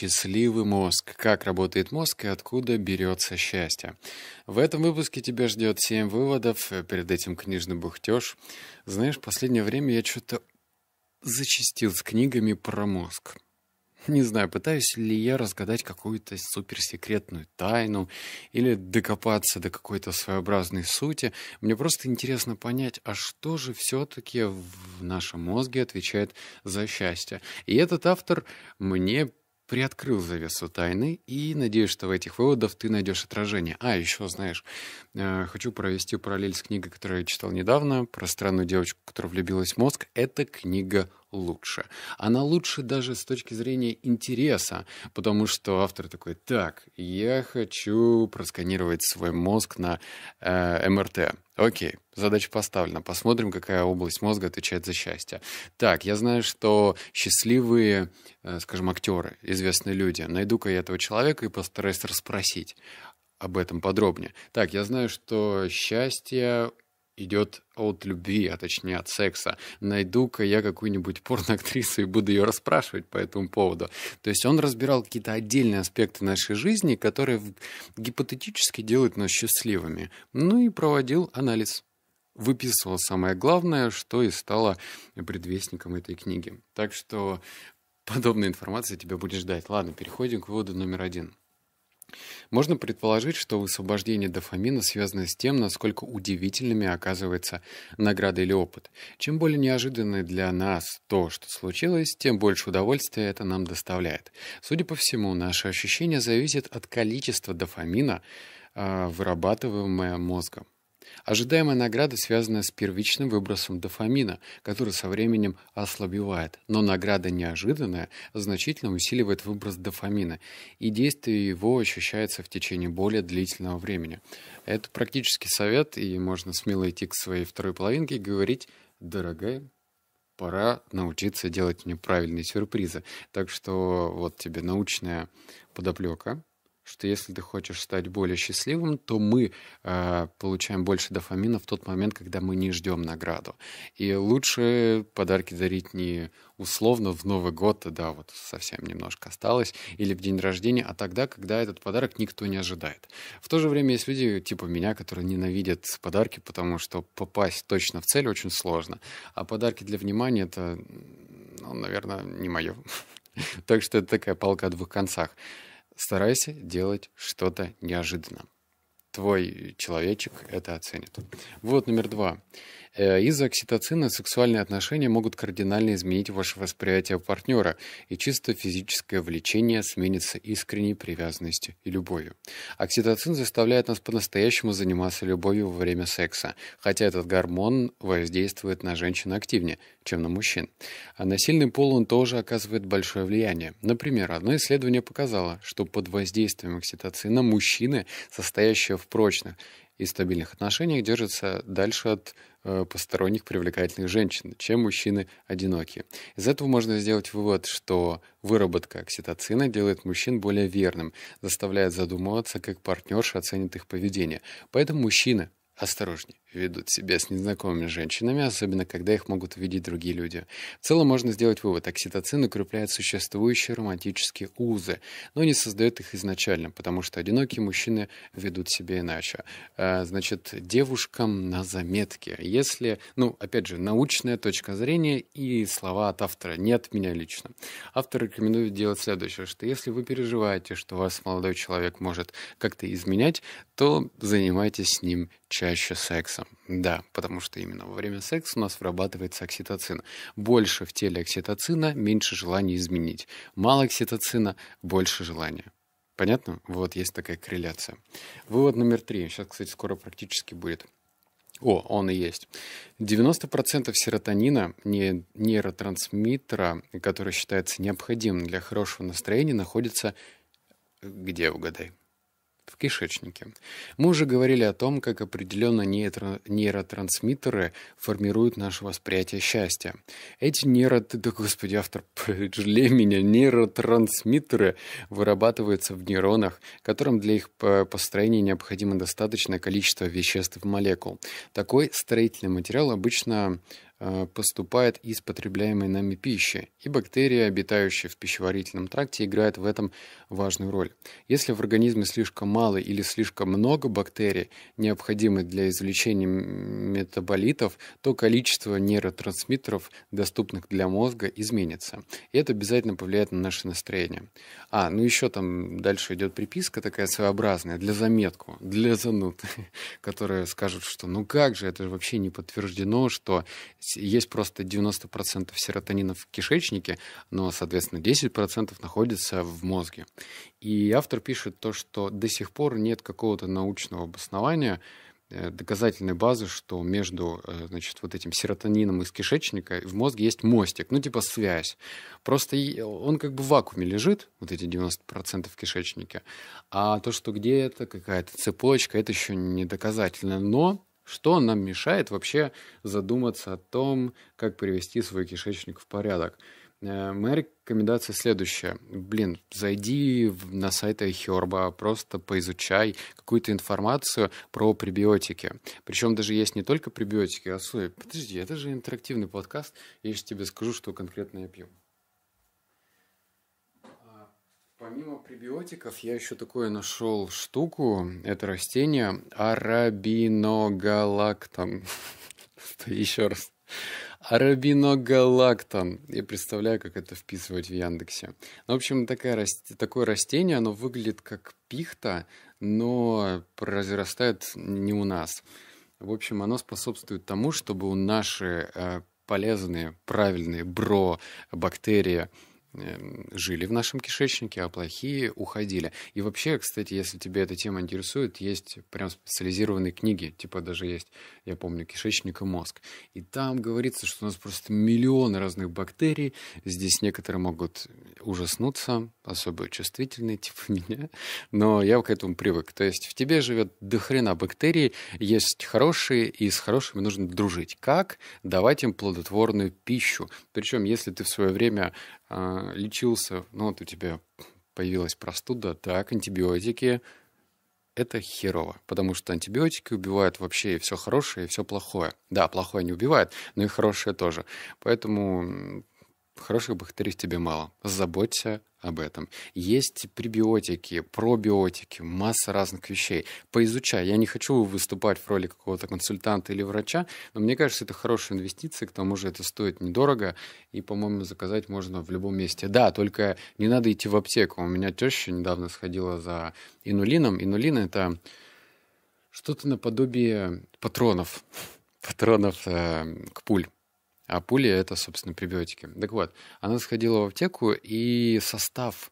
счастливый мозг. Как работает мозг и откуда берется счастье. В этом выпуске тебя ждет 7 выводов. Перед этим книжный бухтеж. Знаешь, в последнее время я что-то зачастил с книгами про мозг. Не знаю, пытаюсь ли я разгадать какую-то суперсекретную тайну или докопаться до какой-то своеобразной сути. Мне просто интересно понять, а что же все-таки в нашем мозге отвечает за счастье. И этот автор мне приоткрыл завесу тайны, и надеюсь, что в этих выводах ты найдешь отражение. А, еще, знаешь, э, хочу провести параллель с книгой, которую я читал недавно, про странную девочку, которая влюбилась в мозг. Это книга лучше. Она лучше даже с точки зрения интереса, потому что автор такой, так, я хочу просканировать свой мозг на э, МРТ. Окей, задача поставлена. Посмотрим, какая область мозга отвечает за счастье. Так, я знаю, что счастливые, э, скажем, актеры, известные люди. Найду-ка я этого человека и постараюсь расспросить об этом подробнее. Так, я знаю, что счастье идет от любви, а точнее от секса. Найду-ка я какую-нибудь порноактрису и буду ее расспрашивать по этому поводу. То есть он разбирал какие-то отдельные аспекты нашей жизни, которые гипотетически делают нас счастливыми. Ну и проводил анализ выписывал самое главное, что и стало предвестником этой книги. Так что подобной информации тебя будет ждать. Ладно, переходим к выводу номер один. Можно предположить, что высвобождение дофамина связано с тем, насколько удивительными оказывается награда или опыт. Чем более неожиданное для нас то, что случилось, тем больше удовольствия это нам доставляет. Судя по всему, наше ощущение зависит от количества дофамина, а, вырабатываемое мозгом. Ожидаемая награда связана с первичным выбросом дофамина, который со временем ослабевает, но награда неожиданная значительно усиливает выброс дофамина, и действие его ощущается в течение более длительного времени. Это практический совет, и можно смело идти к своей второй половинке и говорить «Дорогая, пора научиться делать мне правильные сюрпризы». Так что вот тебе научная подоплека – что если ты хочешь стать более счастливым, то мы э, получаем больше дофамина в тот момент, когда мы не ждем награду. И лучше подарки дарить не условно в Новый год, а, да, вот совсем немножко осталось, или в день рождения, а тогда, когда этот подарок никто не ожидает. В то же время есть люди типа меня, которые ненавидят подарки, потому что попасть точно в цель очень сложно. А подарки для внимания — это, ну, наверное, не мое. Так что это такая палка о двух концах старайся делать что-то неожиданно. Твой человечек это оценит. Вот номер два. Э, из-за окситоцина сексуальные отношения могут кардинально изменить ваше восприятие партнера, и чисто физическое влечение сменится искренней привязанностью и любовью. Окситоцин заставляет нас по-настоящему заниматься любовью во время секса, хотя этот гормон воздействует на женщин активнее, чем на мужчин. А на сильный пол он тоже оказывает большое влияние. Например, одно исследование показало, что под воздействием окситоцина мужчины, состоящие в прочных и стабильных отношениях держатся дальше от э, посторонних привлекательных женщин, чем мужчины одинокие. Из этого можно сделать вывод, что выработка окситоцина делает мужчин более верным, заставляет задумываться, как партнерша оценит их поведение. Поэтому мужчины осторожнее ведут себя с незнакомыми женщинами, особенно когда их могут увидеть другие люди. В целом можно сделать вывод, окситоцин укрепляет существующие романтические узы, но не создает их изначально, потому что одинокие мужчины ведут себя иначе. А, значит, девушкам на заметке. Если, ну, опять же, научная точка зрения и слова от автора, не от меня лично. Автор рекомендует делать следующее, что если вы переживаете, что вас молодой человек может как-то изменять, то занимайтесь с ним чаще сексом секса. Да, потому что именно во время секса у нас вырабатывается окситоцин. Больше в теле окситоцина, меньше желания изменить. Мало окситоцина, больше желания. Понятно? Вот есть такая корреляция. Вывод номер три. Сейчас, кстати, скоро практически будет. О, он и есть. 90% серотонина, нейротрансмиттера, который считается необходимым для хорошего настроения, находится э, где, угадай? в кишечнике. Мы уже говорили о том, как определенно нейротрансмиттеры формируют наше восприятие счастья. Эти нейрот... Да, господи, автор, жалей меня, нейротрансмиттеры вырабатываются в нейронах, которым для их э, построения необходимо достаточное количество веществ в молекул. Такой строительный материал обычно Э, поступает из потребляемой нами пищи, и бактерии, обитающие в пищеварительном тракте, играют в этом важную роль. Если в организме слишком мало или слишком много бактерий, необходимых для извлечения метаболитов, то количество нейротрансмиттеров, доступных для мозга, изменится. И это обязательно повлияет на наше настроение. А, ну еще там дальше идет приписка такая своеобразная, для заметку, для зануд, которые скажут, что ну как же, это вообще не подтверждено, что есть, есть просто 90% серотонина в кишечнике, но, соответственно, 10% находится в мозге. И автор пишет то, что до сих пор нет какого-то научного обоснования, э, доказательной базы, что между э, значит, вот этим серотонином из кишечника в мозге есть мостик, ну типа связь. Просто э, он как бы в вакууме лежит, вот эти 90% в кишечнике, а то, что где это, какая-то цепочка, это еще не доказательно. Но что нам мешает вообще задуматься о том, как привести свой кишечник в порядок? Э, моя рекомендация следующая. Блин, зайди на сайт Айхерба, просто поизучай какую-то информацию про пребиотики. Причем даже есть не только пребиотики, а сои. Подожди, это же интерактивный подкаст, я же тебе скажу, что конкретно я пью. Помимо пребиотиков, я еще такое нашел штуку. Это растение арабиногалактон. еще раз. Арабиногалактон. Я представляю, как это вписывать в Яндексе. Ну, в общем, такая, такое растение, оно выглядит как пихта, но произрастает не у нас. В общем, оно способствует тому, чтобы наши э, полезные, правильные бро-бактерии Эм, жили в нашем кишечнике, а плохие уходили. И вообще, кстати, если тебе эта тема интересует, есть прям специализированные книги, типа даже есть, я помню, кишечник и мозг. И там говорится, что у нас просто миллионы разных бактерий. Здесь некоторые могут ужаснуться, особо чувствительные, типа меня. Но я к этому привык. То есть в тебе живет до хрена бактерий, есть хорошие, и с хорошими нужно дружить. Как? Давать им плодотворную пищу. Причем, если ты в свое время а, лечился, ну вот у тебя появилась простуда, так, антибиотики, это херово, потому что антибиотики убивают вообще и все хорошее, и все плохое. Да, плохое не убивает, но и хорошее тоже. Поэтому хороших бактерий тебе мало. Заботься об этом. Есть пребиотики, пробиотики, масса разных вещей. Поизучай. Я не хочу выступать в роли какого-то консультанта или врача, но мне кажется, это хорошая инвестиция, к тому же это стоит недорого, и, по-моему, заказать можно в любом месте. Да, только не надо идти в аптеку. У меня теща недавно сходила за инулином. Инулин — это что-то наподобие патронов, патронов э, к пуль. А пули — это, собственно, пребиотики. Так вот, она сходила в аптеку, и состав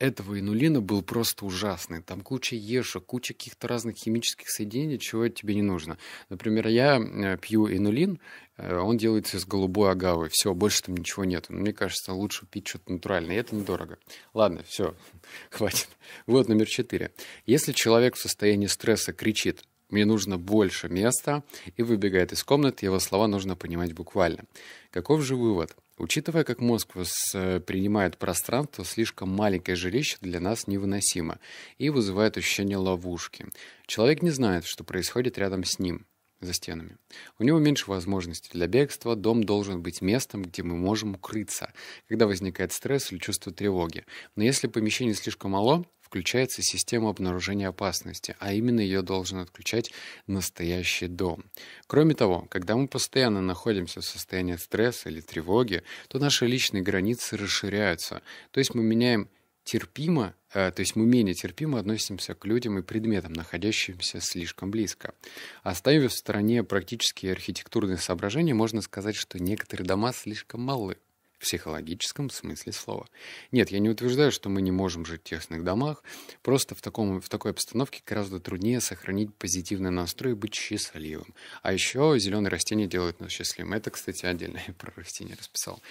этого инулина был просто ужасный. Там куча ешек, куча каких-то разных химических соединений, чего тебе не нужно. Например, я э, пью инулин, э, он делается из голубой агавы. Все, больше там ничего нет. Но мне кажется, лучше пить что-то натуральное. И это недорого. Ладно, все, хватит. Вот номер четыре. Если человек в состоянии стресса кричит мне нужно больше места, и выбегает из комнаты, его слова нужно понимать буквально. Каков же вывод? Учитывая, как мозг воспринимает э, пространство, слишком маленькое жилище для нас невыносимо и вызывает ощущение ловушки. Человек не знает, что происходит рядом с ним за стенами. У него меньше возможностей для бегства, дом должен быть местом, где мы можем укрыться, когда возникает стресс или чувство тревоги. Но если помещение слишком мало, включается система обнаружения опасности, а именно ее должен отключать настоящий дом. Кроме того, когда мы постоянно находимся в состоянии стресса или тревоги, то наши личные границы расширяются, то есть мы меняем терпимо, э, то есть мы менее терпимо относимся к людям и предметам, находящимся слишком близко. Оставив в стороне практические архитектурные соображения, можно сказать, что некоторые дома слишком малы в психологическом смысле слова. Нет, я не утверждаю, что мы не можем жить в тесных домах, просто в, таком, в такой обстановке гораздо труднее сохранить позитивный настрой и быть счастливым. А еще зеленые растения делают нас счастливым. Это, кстати, отдельно я про растения расписал.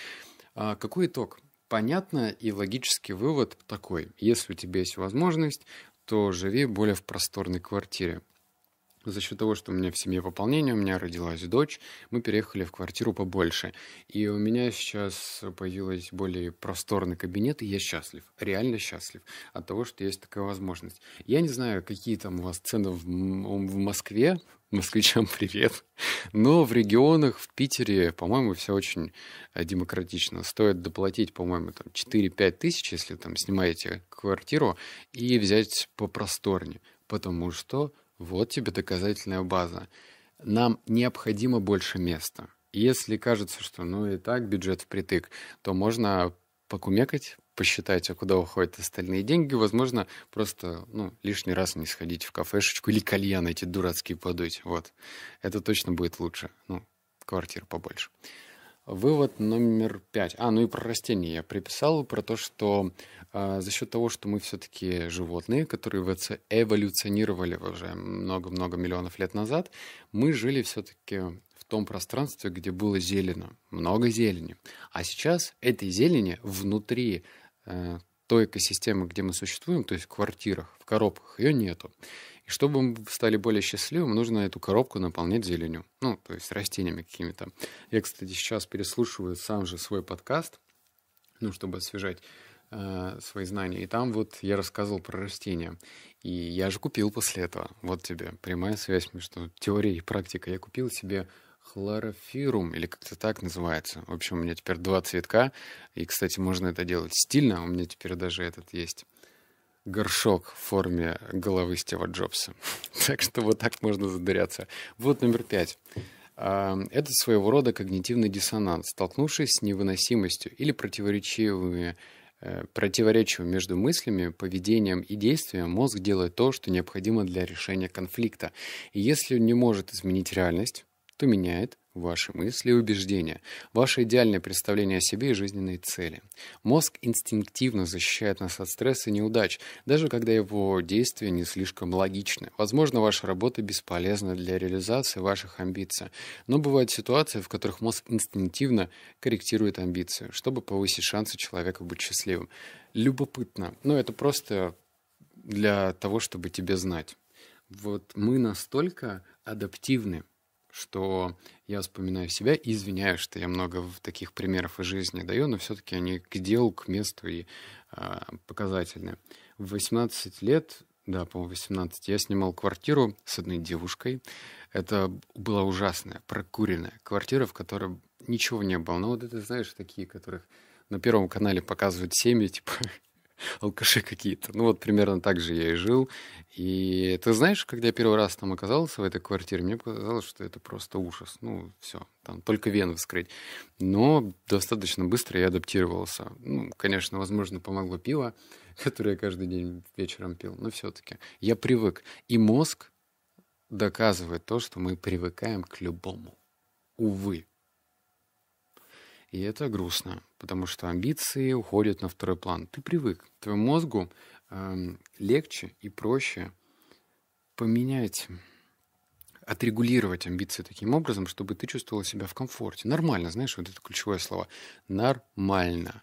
А какой итог? Понятно и логический вывод такой. Если у тебя есть возможность, то живи более в просторной квартире за счет того, что у меня в семье пополнение, у меня родилась дочь, мы переехали в квартиру побольше. И у меня сейчас появилась более просторный кабинет, и я счастлив, реально счастлив от того, что есть такая возможность. Я не знаю, какие там у вас цены в, в Москве, москвичам привет, но в регионах, в Питере, по-моему, все очень э, демократично. Стоит доплатить, по-моему, там 4-5 тысяч, если там снимаете квартиру, и взять попросторнее, потому что вот тебе доказательная база. Нам необходимо больше места. Если кажется, что ну и так бюджет впритык, то можно покумекать, посчитать, а куда уходят остальные деньги. Возможно, просто ну, лишний раз не сходить в кафешечку или кальян эти дурацкие подуть. Вот. Это точно будет лучше. Ну, квартир побольше. Вывод номер пять. А, ну и про растения я приписал, про то, что э, за счет того, что мы все-таки животные, которые эволюционировали уже много-много миллионов лет назад, мы жили все-таки в том пространстве, где было зелено, много зелени. А сейчас этой зелени внутри э, той экосистемы, где мы существуем, то есть в квартирах, в коробках, ее нету. И чтобы мы стали более счастливым, нужно эту коробку наполнять зеленью. Ну, то есть растениями какими-то. Я, кстати, сейчас переслушиваю сам же свой подкаст, ну, чтобы освежать э, свои знания. И там вот я рассказывал про растения. И я же купил после этого. Вот тебе прямая связь между теорией и практикой. Я купил себе хлорофирум, или как-то так называется. В общем, у меня теперь два цветка. И, кстати, можно это делать стильно. А у меня теперь даже этот есть горшок в форме головы Стива Джобса. так что вот так можно задыряться. Вот номер пять. А, это своего рода когнитивный диссонанс, столкнувшись с невыносимостью или противоречивыми э, противоречивым между мыслями, поведением и действием, мозг делает то, что необходимо для решения конфликта. И если он не может изменить реальность, то меняет ваши мысли и убеждения, ваше идеальное представление о себе и жизненные цели. Мозг инстинктивно защищает нас от стресса и неудач, даже когда его действия не слишком логичны. Возможно, ваша работа бесполезна для реализации ваших амбиций, но бывают ситуации, в которых мозг инстинктивно корректирует амбицию, чтобы повысить шансы человека быть счастливым. Любопытно, но это просто для того, чтобы тебе знать. Вот мы настолько адаптивны, что я вспоминаю себя и извиняюсь, что я много таких примеров из жизни даю, но все-таки они к делу, к месту и э, показательны. В 18 лет, да, по-моему, 18, я снимал квартиру с одной девушкой. Это была ужасная, прокуренная квартира, в которой ничего не было. Но ну, вот это, знаешь, такие, которых на Первом канале показывают семьи, типа, алкаши какие-то. Ну вот примерно так же я и жил. И ты знаешь, когда я первый раз там оказался в этой квартире, мне показалось, что это просто ужас. Ну все, там только вены вскрыть. Но достаточно быстро я адаптировался. Ну, конечно, возможно, помогло пиво, которое я каждый день вечером пил. Но все-таки я привык. И мозг доказывает то, что мы привыкаем к любому. Увы. И это грустно, потому что амбиции уходят на второй план. Ты привык. Твоему мозгу э, легче и проще поменять, отрегулировать амбиции таким образом, чтобы ты чувствовал себя в комфорте. Нормально, знаешь, вот это ключевое слово. Нормально.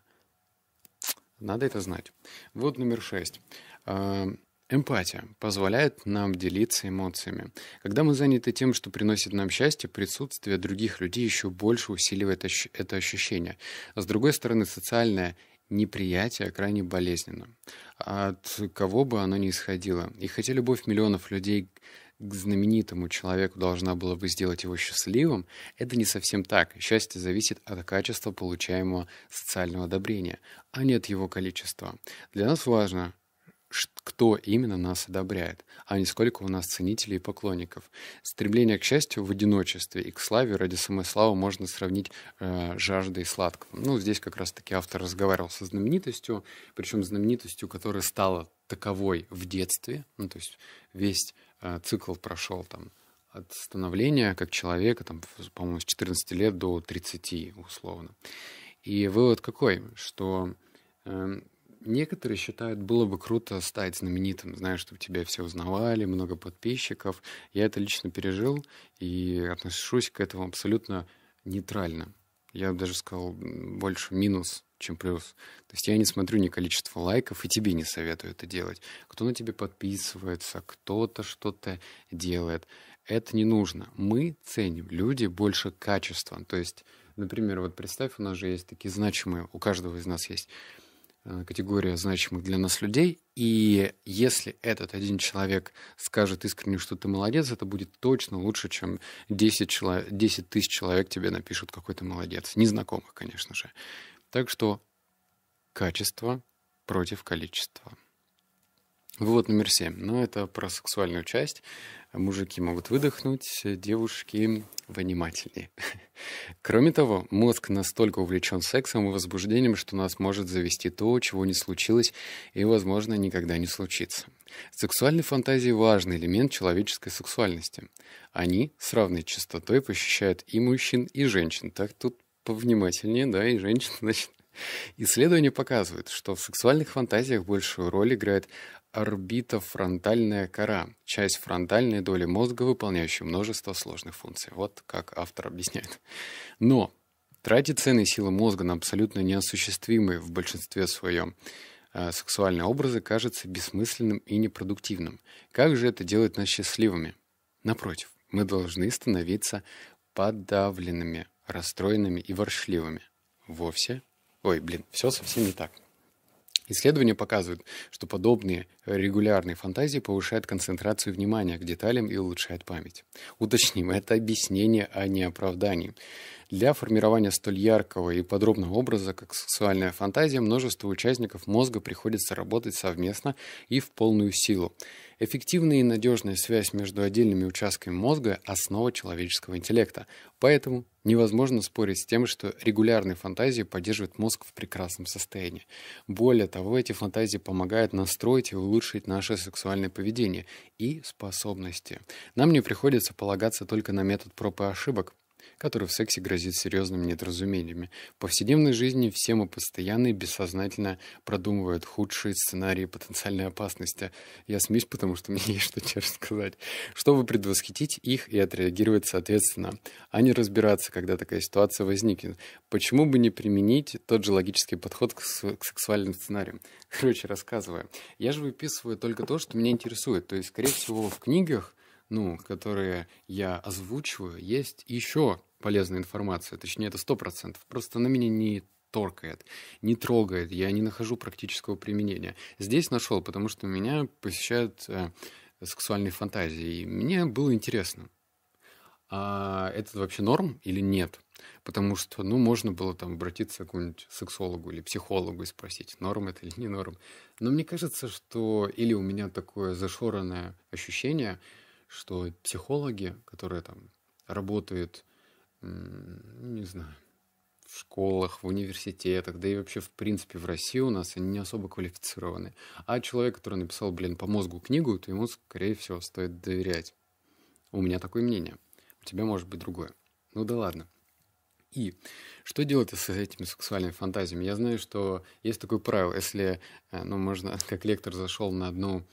Надо это знать. Вот номер шесть. Эм, Эмпатия позволяет нам делиться эмоциями. Когда мы заняты тем, что приносит нам счастье, присутствие других людей еще больше усиливает это ощущение. А с другой стороны, социальное неприятие крайне болезненно. От кого бы оно ни исходило. И хотя любовь миллионов людей к знаменитому человеку должна была бы сделать его счастливым, это не совсем так. Счастье зависит от качества получаемого социального одобрения, а не от его количества. Для нас важно, кто именно нас одобряет, а не сколько у нас ценителей и поклонников. Стремление к счастью в одиночестве и к славе ради самой славы можно сравнить э, жаждой сладкого. Ну, здесь как раз-таки автор разговаривал со знаменитостью, причем знаменитостью, которая стала таковой в детстве, ну, то есть весь э, цикл прошел там от становления как человека, там, по-моему, с 14 лет до 30 условно. И вывод какой, что э, Некоторые считают, было бы круто стать знаменитым, знаешь, чтобы тебя все узнавали, много подписчиков. Я это лично пережил и отношусь к этому абсолютно нейтрально. Я бы даже сказал, больше минус, чем плюс. То есть я не смотрю ни количество лайков, и тебе не советую это делать. Кто на тебе подписывается, кто-то что-то делает. Это не нужно. Мы ценим люди больше качеством. То есть, например, вот представь, у нас же есть такие значимые, у каждого из нас есть Э, категория значимых для нас людей. И если этот один человек скажет искренне, что ты молодец, это будет точно лучше, чем 10, человек, 10 тысяч человек тебе напишут, какой ты молодец. Незнакомых, конечно же. Так что качество против количества. Вывод номер семь. Ну, это про сексуальную часть. Мужики могут выдохнуть, девушки внимательнее. Кроме того, мозг настолько увлечен сексом и возбуждением, что нас может завести то, чего не случилось и, возможно, никогда не случится. Сексуальные фантазии – важный элемент человеческой сексуальности. Они с равной частотой посещают и мужчин, и женщин. Так тут повнимательнее, да, и женщин, значит. Исследования показывают, что в сексуальных фантазиях большую роль играет орбита фронтальная кора, часть фронтальной доли мозга, выполняющая множество сложных функций. Вот как автор объясняет. Но тратить ценные силы мозга на абсолютно неосуществимые в большинстве своем э, сексуальные образы кажется бессмысленным и непродуктивным. Как же это делает нас счастливыми? Напротив, мы должны становиться подавленными, расстроенными и воршливыми. Вовсе? Ой, блин, все совсем не так. Исследования показывают, что подобные регулярные фантазии повышают концентрацию внимания к деталям и улучшают память. Уточним, это объяснение, а не оправдание. Для формирования столь яркого и подробного образа, как сексуальная фантазия, множество участников мозга приходится работать совместно и в полную силу. Эффективная и надежная связь между отдельными участками мозга – основа человеческого интеллекта. Поэтому невозможно спорить с тем, что регулярные фантазии поддерживают мозг в прекрасном состоянии. Более того, эти фантазии помогают настроить и улучшить наше сексуальное поведение и способности. Нам не приходится полагаться только на метод проб и ошибок – который в сексе грозит серьезными недоразумениями. В повседневной жизни все мы постоянно и бессознательно продумывают худшие сценарии потенциальной опасности. Я смеюсь, потому что мне есть что тебе сказать, Чтобы предвосхитить их и отреагировать соответственно, а не разбираться, когда такая ситуация возникнет. Почему бы не применить тот же логический подход к сексуальным сценариям? Короче, рассказываю. Я же выписываю только то, что меня интересует. То есть, скорее всего, в книгах ну, которые я озвучиваю, есть еще полезная информация, точнее, это сто процентов, Просто на меня не торкает, не трогает, я не нахожу практического применения. Здесь нашел, потому что меня посещают э, сексуальные фантазии, и мне было интересно, а это вообще норм или нет? Потому что, ну, можно было там обратиться к какому-нибудь сексологу или психологу и спросить, норм это или не норм. Но мне кажется, что или у меня такое зашоренное ощущение – что психологи, которые там работают, не знаю, в школах, в университетах, да и вообще, в принципе, в России у нас они не особо квалифицированы. А человек, который написал, блин, по мозгу книгу, то ему, скорее всего, стоит доверять. У меня такое мнение. У тебя может быть другое. Ну да ладно. И что делать с этими сексуальными фантазиями? Я знаю, что есть такое правило, если, э, ну, можно, как лектор зашел на одну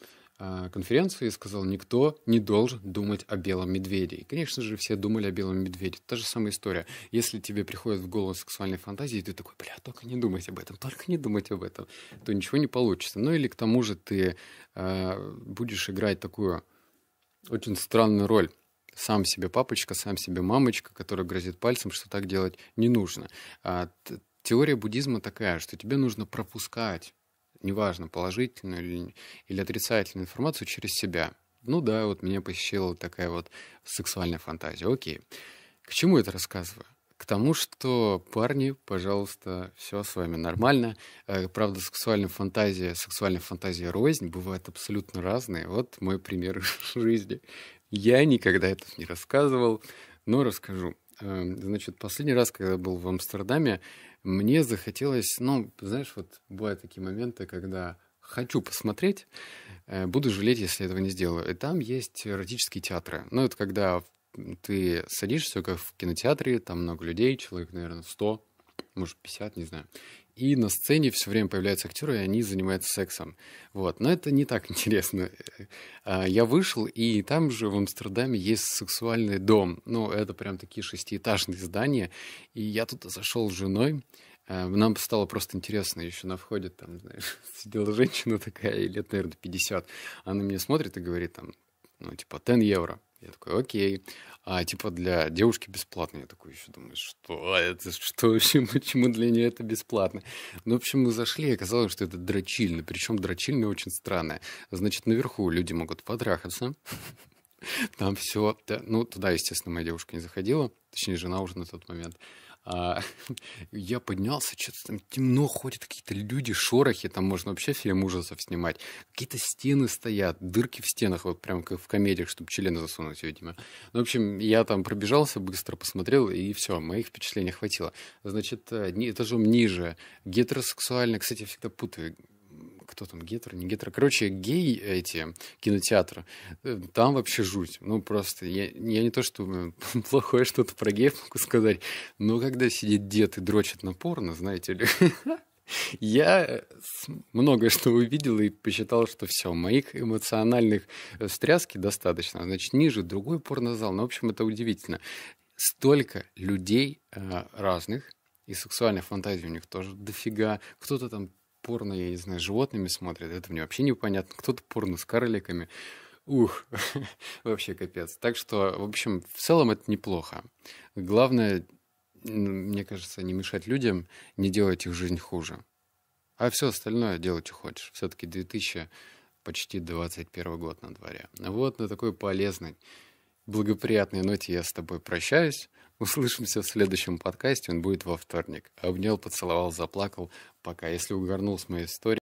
Э, конференцию и сказал, никто не должен думать о белом медведе. И, конечно же, все думали о белом медведе. Та же самая история. Если тебе приходит в голову сексуальные фантазии, и ты такой, бля, только не думать об этом, только не думать об этом, то ничего не получится. Ну или к тому же ты э, будешь играть такую очень странную роль. Сам себе папочка, сам себе мамочка, которая грозит пальцем, что так делать не нужно. А, теория буддизма такая, что тебе нужно пропускать неважно, положительную или, или отрицательную информацию через себя. Ну да, вот меня посещала такая вот сексуальная фантазия. Окей. К чему это рассказываю? К тому, что парни, пожалуйста, все с вами нормально. Э, правда, сексуальная фантазия, сексуальная фантазия рознь бывают абсолютно разные. Вот мой пример жизни. Я никогда это не рассказывал, но расскажу. Эм, значит, последний раз, когда был в Амстердаме, мне захотелось, ну, знаешь, вот бывают такие моменты, когда хочу посмотреть, э, буду жалеть, если этого не сделаю. И там есть эротические театры. Ну, это когда ты садишься, как в кинотеатре, там много людей, человек, наверное, 100, может, 50, не знаю и на сцене все время появляются актеры, и они занимаются сексом. Вот. Но это не так интересно. А, я вышел, и там же в Амстердаме есть сексуальный дом. Ну, это прям такие шестиэтажные здания. И я туда зашел с женой, а, нам стало просто интересно, еще на входе там, знаешь, сидела женщина такая, лет, наверное, 50. Она меня смотрит и говорит там, ну, типа, 10 евро. Я такой, окей а типа для девушки бесплатно. Я такой еще думаю, что это, что вообще, почему для нее это бесплатно? Ну, в общем, мы зашли, и оказалось, что это дрочильно, причем дрочильно очень странное. Значит, наверху люди могут потрахаться, там все, ну, туда, естественно, моя девушка не заходила, точнее, жена уже на тот момент. А, я поднялся, что-то там темно ходят, какие-то люди, шорохи, там можно вообще фильм ужасов снимать. Какие-то стены стоят, дырки в стенах, вот прям как в комедиях, чтобы члены засунуть, видимо. Ну, в общем, я там пробежался, быстро посмотрел, и все, моих впечатлений хватило. Значит, э, этажом ниже, гетеросексуально, кстати, я всегда путаю кто там, гетер, не гетер, Короче, гей эти, кинотеатры, э, там вообще жуть. Ну, просто, я, я не то, что плохое что-то про геев могу сказать, но когда сидит дед и дрочит на порно, знаете ли, я многое что увидел и посчитал, что все, моих эмоциональных э, встряски достаточно. А значит, ниже другой порнозал. Ну, в общем, это удивительно. Столько людей э, разных, и сексуальных фантазий у них тоже дофига. Кто-то там порно, я не знаю, животными смотрят, это мне вообще непонятно. Кто-то порно с карликами. Ух, вообще капец. Так что, в общем, в целом это неплохо. Главное, мне кажется, не мешать людям, не делать их жизнь хуже. А все остальное делать что хочешь. Все-таки 2000 почти 21 год на дворе. Вот на такой полезной, благоприятной ноте я с тобой прощаюсь. Услышимся в следующем подкасте, он будет во вторник. Обнял, поцеловал, заплакал. Пока. Если угорнул с моей историей,